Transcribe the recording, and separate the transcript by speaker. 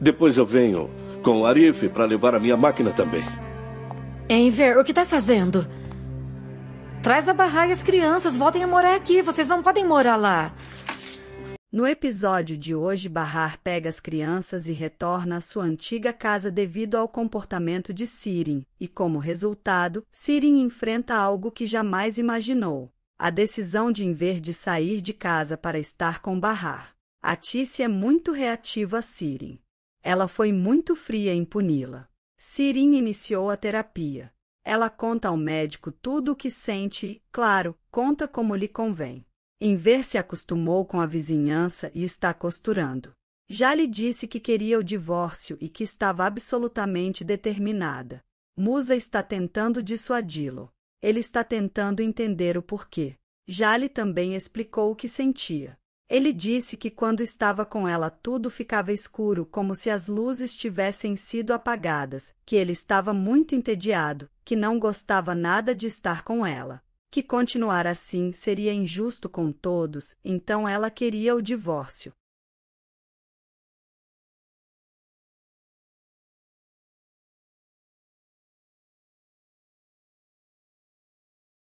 Speaker 1: Depois eu venho com o Arif para levar a minha máquina também.
Speaker 2: Enver, o que está fazendo? Traz a e as crianças, voltem a morar aqui, vocês não podem
Speaker 1: morar lá. No episódio de hoje, Barrar pega as crianças e retorna à sua antiga casa devido ao comportamento de Sirin, e como resultado, Sirin enfrenta algo que jamais imaginou: a decisão de Enver de sair de casa para estar com Barrar. A Tícia é muito reativa a Sirin. Ela foi muito fria em puni-la. Sirin iniciou a terapia. Ela conta ao médico tudo o que sente e, claro, conta como lhe convém. Inver se acostumou com a vizinhança e está costurando. Já lhe disse que queria o divórcio e que estava absolutamente determinada. Musa está tentando dissuadi-lo. Ele está tentando entender o porquê. Já lhe também explicou o que sentia. Ele disse que quando estava com ela tudo ficava escuro, como se as luzes tivessem sido apagadas, que ele estava muito entediado, que não gostava nada de estar com ela, que continuar assim seria injusto com todos, então ela queria o divórcio.